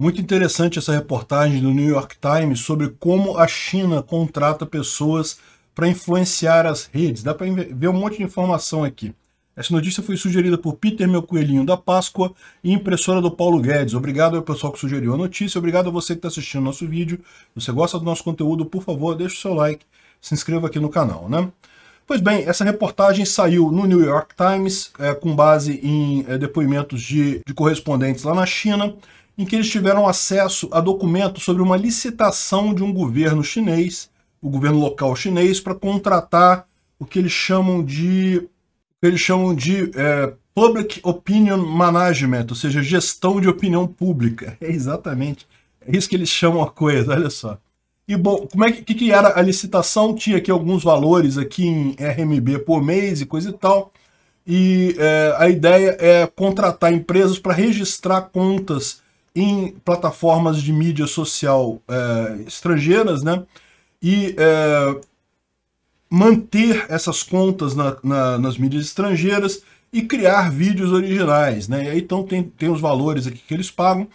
Muito interessante essa reportagem do New York Times sobre como a China contrata pessoas para influenciar as redes. Dá para ver um monte de informação aqui. Essa notícia foi sugerida por Peter Meu Coelhinho da Páscoa e impressora do Paulo Guedes. Obrigado ao pessoal que sugeriu a notícia, obrigado a você que está assistindo nosso vídeo. Se você gosta do nosso conteúdo, por favor, deixe o seu like, se inscreva aqui no canal, né? Pois bem, essa reportagem saiu no New York Times, é, com base em é, depoimentos de, de correspondentes lá na China em que eles tiveram acesso a documentos sobre uma licitação de um governo chinês, o governo local chinês, para contratar o que eles chamam de, que eles chamam de é, Public Opinion Management, ou seja, gestão de opinião pública. É exatamente é isso que eles chamam a coisa, olha só. E bom, como é que, que era a licitação? Tinha aqui alguns valores aqui em RMB por mês e coisa e tal. E é, a ideia é contratar empresas para registrar contas em plataformas de mídia social é, estrangeiras, né? E é, manter essas contas na, na, nas mídias estrangeiras e criar vídeos originais, né? E aí então tem, tem os valores aqui que eles pagam.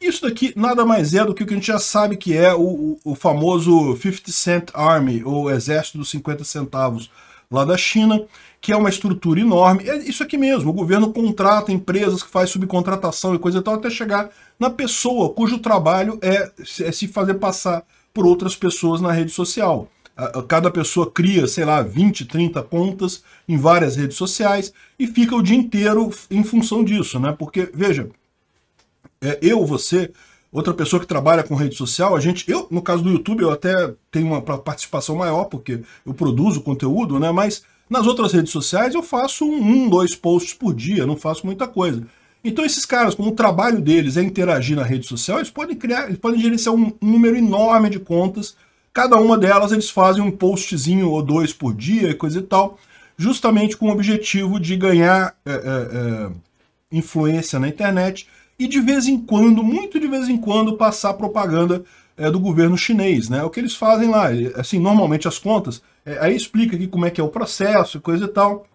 Isso daqui nada mais é do que o que a gente já sabe que é o, o famoso 50 Cent Army, ou Exército dos 50 Centavos, lá da China, que é uma estrutura enorme. É isso aqui mesmo, o governo contrata empresas que faz subcontratação e coisa e tal, até chegar na pessoa cujo trabalho é, se é fazer passar por outras pessoas na rede social. Cada pessoa cria, sei lá, 20, 30 contas em várias redes sociais e fica o dia inteiro em função disso, né? Porque, veja, é eu, você, outra pessoa que trabalha com rede social, a gente, eu, no caso do YouTube, eu até tenho uma participação maior, porque eu produzo conteúdo, né? Mas nas outras redes sociais eu faço um, dois posts por dia, não faço muita coisa. Então esses caras, como o trabalho deles é interagir na rede social, eles podem criar, eles podem gerenciar um número enorme de contas. Cada uma delas eles fazem um postzinho ou dois por dia, coisa e tal, justamente com o objetivo de ganhar é, é, é, influência na internet e de vez em quando, muito de vez em quando, passar propaganda é, do governo chinês, né? O que eles fazem lá, assim, normalmente as contas, é, aí explica aqui como é que é o processo e coisa e tal.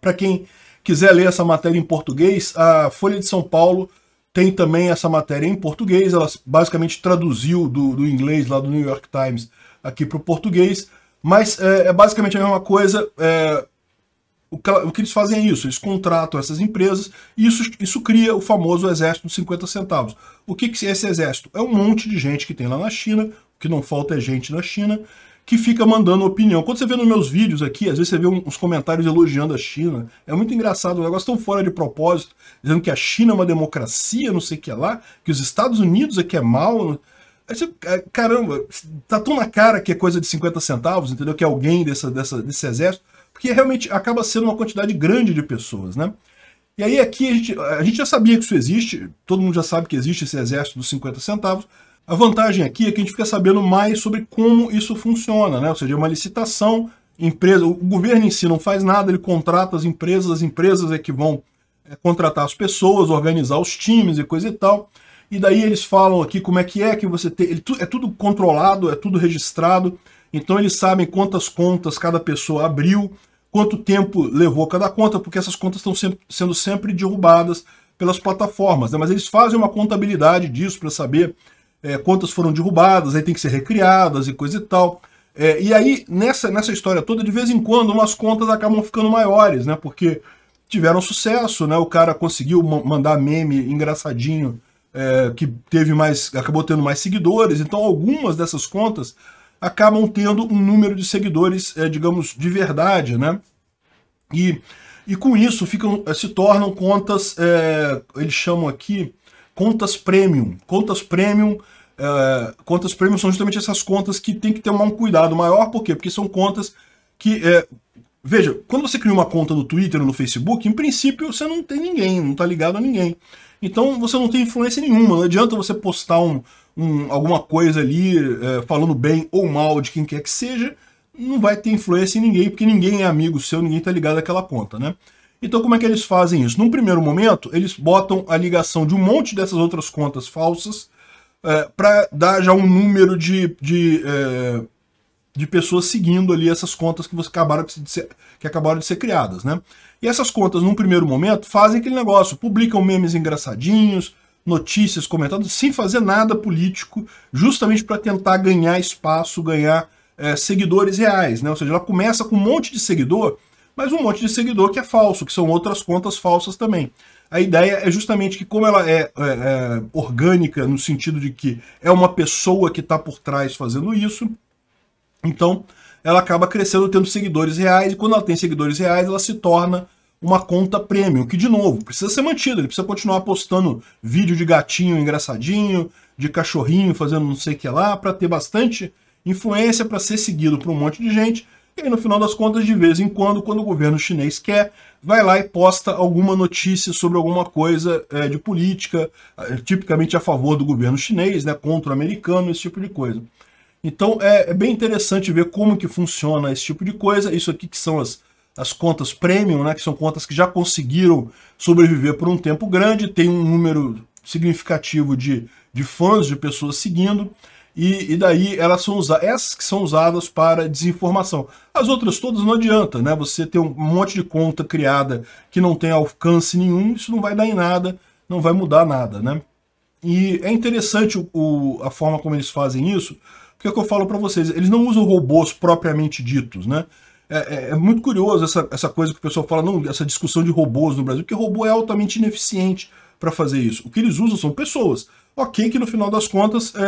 Para quem quiser ler essa matéria em português, a Folha de São Paulo tem também essa matéria em português, ela basicamente traduziu do, do inglês lá do New York Times aqui para o português, mas é, é, basicamente a mesma coisa, é, o que, o que eles fazem é isso, eles contratam essas empresas e isso, isso cria o famoso exército dos 50 centavos. O que, que é esse exército? É um monte de gente que tem lá na China, o que não falta é gente na China, que fica mandando opinião. Quando você vê nos meus vídeos aqui, às vezes você vê uns comentários elogiando a China. É muito engraçado, o negócio tão fora de propósito, dizendo que a China é uma democracia, não sei o que é lá, que os Estados Unidos é que é mal. Né? Aí você, é, caramba, tá tão na cara que é coisa de 50 centavos, entendeu? Que é alguém dessa, dessa, desse exército porque realmente acaba sendo uma quantidade grande de pessoas, né? E aí aqui a gente, a gente já sabia que isso existe, todo mundo já sabe que existe esse exército dos 50 centavos. A vantagem aqui é que a gente fica sabendo mais sobre como isso funciona, né? Ou seja, é uma licitação, empresa, o governo em si não faz nada, ele contrata as empresas, as empresas é que vão é, contratar as pessoas, organizar os times e coisa e tal. E daí eles falam aqui como é que é que você tem, ele, é tudo controlado, é tudo registrado. Então eles sabem quantas contas cada pessoa abriu, quanto tempo levou cada conta, porque essas contas estão sempre, sendo sempre derrubadas pelas plataformas. Né? Mas eles fazem uma contabilidade disso para saber é, quantas foram derrubadas, aí tem que ser recriadas e coisa e tal. É, e aí, nessa, nessa história toda, de vez em quando, umas contas acabam ficando maiores, né? Porque tiveram sucesso, né? O cara conseguiu mandar meme engraçadinho, é, que teve mais, acabou tendo mais seguidores. Então, algumas dessas contas acabam tendo um número de seguidores, é, digamos, de verdade, né? E, e com isso ficam, eh, se tornam contas, é, eles chamam aqui contas premium. Contas premium, é, contas premium são justamente essas contas que tem que ter um cuidado maior, por quê? Porque são contas que Veja, quando você cria uma conta no Twitter ou no Facebook, em princípio você não tem ninguém, não está ligado a ninguém. Então você não tem influência nenhuma, não adianta você postar um, um, alguma coisa ali é, falando bem ou mal de quem quer que seja, não vai ter influência em ninguém, porque ninguém é amigo seu, ninguém está ligado àquela conta, né? Então como é que eles fazem isso? Num primeiro momento, eles botam a ligação de um monte dessas outras contas falsas é, para dar já um número de, de, é, de pessoas seguindo ali essas contas que, você acabaram de ser, que acabaram de ser criadas, né? E essas contas, num primeiro momento, fazem aquele negócio, publicam memes engraçadinhos, notícias, comentando, sem fazer nada político, justamente para tentar ganhar espaço, ganhar é, seguidores reais. Né? Ou seja, ela começa com um monte de seguidor, mas um monte de seguidor que é falso, que são outras contas falsas também. A ideia é justamente que, como ela é, é, é orgânica, no sentido de que é uma pessoa que está por trás fazendo isso, então ela acaba crescendo tendo seguidores reais, e quando ela tem seguidores reais, ela se torna uma conta premium, que de novo, precisa ser mantida, ele precisa continuar postando vídeo de gatinho engraçadinho, de cachorrinho fazendo não sei o que lá, para ter bastante influência, para ser seguido por um monte de gente. E aí, no final das contas, de vez em quando, quando o governo chinês quer, vai lá e posta alguma notícia sobre alguma coisa é, de política, tipicamente a favor do governo chinês, né, contra o americano, esse tipo de coisa. Então é, é bem interessante ver como que funciona esse tipo de coisa. Isso aqui que são as as contas premium, né, que são contas que já conseguiram sobreviver por um tempo grande, tem um número significativo de, de fãs, de pessoas seguindo, e, e daí elas são usadas, essas que são usadas para desinformação. As outras todas não adianta, né? Você ter um monte de conta criada que não tem alcance nenhum, isso não vai dar em nada, não vai mudar nada, né? E é interessante o, o, a forma como eles fazem isso, porque é o que eu falo para vocês, eles não usam robôs propriamente ditos, né? É, é, é, muito curioso essa, essa coisa que o pessoal fala, não, essa discussão de robôs no Brasil, porque robô é altamente ineficiente para fazer isso. O que eles usam são pessoas. Ok, que no final das contas, é,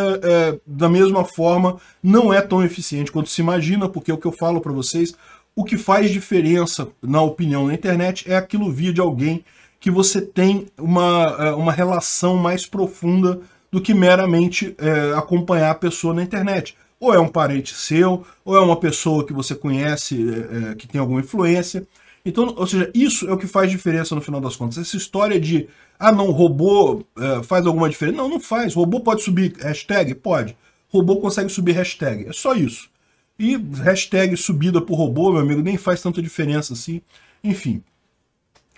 é, da mesma forma, não é tão eficiente quanto se imagina, porque é o que eu falo para vocês, o que faz diferença na opinião na internet é aquilo via de alguém que você tem uma, é, uma relação mais profunda do que meramente é, acompanhar a pessoa na internet. Ou é um parente seu, ou é uma pessoa que você conhece, é, é, que tem alguma influência. Então, ou seja, isso é o que faz diferença no final das contas. Essa história de, ah não, robô é, faz alguma diferença. Não, não faz. Robô pode subir hashtag? Pode. Robô consegue subir hashtag. É só isso. E hashtag subida por robô, meu amigo, nem faz tanta diferença assim. Enfim,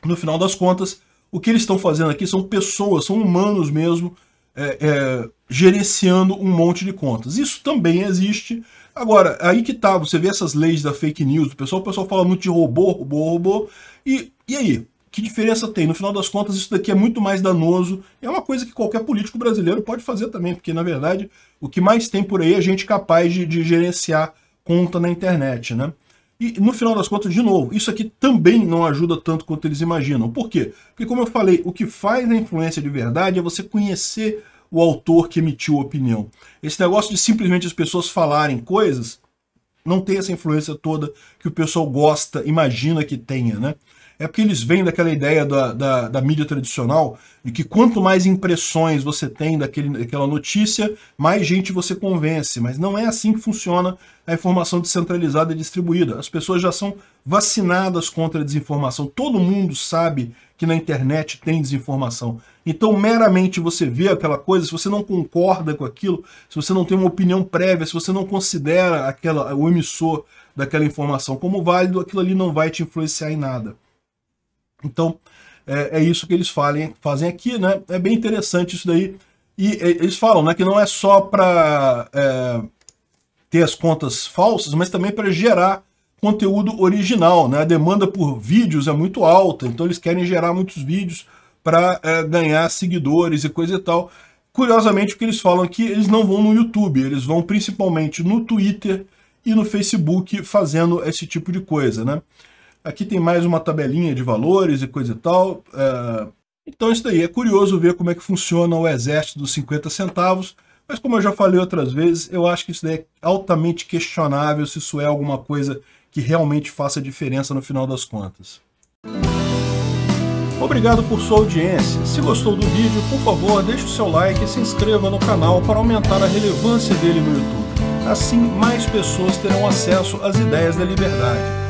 no final das contas, o que eles estão fazendo aqui são pessoas, são humanos mesmo, é, é, gerenciando um monte de contas. Isso também existe. Agora, aí que tá, você vê essas leis da fake news, o pessoal, o pessoal fala muito de robô, robô, robô, e, e aí? Que diferença tem? No final das contas, isso daqui é muito mais danoso. É uma coisa que qualquer político brasileiro pode fazer também, porque, na verdade, o que mais tem por aí é gente capaz de, de gerenciar conta na internet, né? E no final das contas, de novo, isso aqui também não ajuda tanto quanto eles imaginam. Por quê? Porque como eu falei, o que faz a influência de verdade é você conhecer o autor que emitiu a opinião. Esse negócio de simplesmente as pessoas falarem coisas não tem essa influência toda que o pessoal gosta, imagina que tenha, né? é porque eles vêm daquela ideia da, da, da, mídia tradicional de que quanto mais impressões você tem daquele, daquela notícia, mais gente você convence. Mas não é assim que funciona a informação descentralizada e distribuída. As pessoas já são vacinadas contra a desinformação. Todo mundo sabe que na internet tem desinformação. Então, meramente você vê aquela coisa, se você não concorda com aquilo, se você não tem uma opinião prévia, se você não considera aquela, o emissor daquela informação como válido, aquilo ali não vai te influenciar em nada. Então, é, é isso que eles falem, fazem aqui, né? É bem interessante isso daí. E é, eles falam né, que não é só para é, ter as contas falsas, mas também para gerar conteúdo original. Né? A demanda por vídeos é muito alta, então eles querem gerar muitos vídeos para é, ganhar seguidores e coisa e tal. Curiosamente, o que eles falam aqui, eles não vão no YouTube, eles vão principalmente no Twitter e no Facebook fazendo esse tipo de coisa. Né? Aqui tem mais uma tabelinha de valores e coisa e tal. É, então é isso daí, é curioso ver como é que funciona o exército dos 50 centavos, mas como eu já falei outras vezes, eu acho que isso daí é altamente questionável se isso é alguma coisa que realmente faça diferença no final das contas. Obrigado por sua audiência. Se gostou do vídeo, por favor, deixe o seu like e se inscreva no canal para aumentar a relevância dele no YouTube. Assim, mais pessoas terão acesso às ideias da liberdade